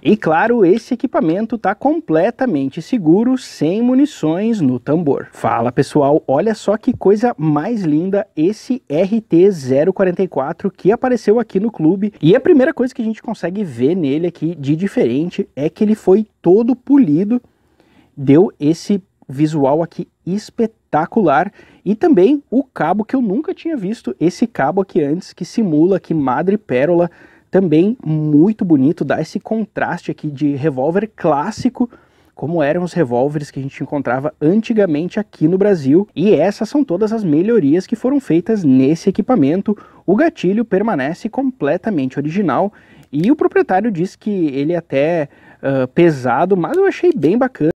E claro, esse equipamento está completamente seguro, sem munições no tambor. Fala pessoal, olha só que coisa mais linda esse RT-044 que apareceu aqui no clube. E a primeira coisa que a gente consegue ver nele aqui de diferente é que ele foi todo polido, deu esse visual aqui espetacular e também o cabo que eu nunca tinha visto, esse cabo aqui antes que simula que madre pérola também muito bonito, dá esse contraste aqui de revólver clássico como eram os revólveres que a gente encontrava antigamente aqui no Brasil, e essas são todas as melhorias que foram feitas nesse equipamento. O gatilho permanece completamente original e o proprietário diz que ele é até uh, pesado, mas eu achei bem bacana.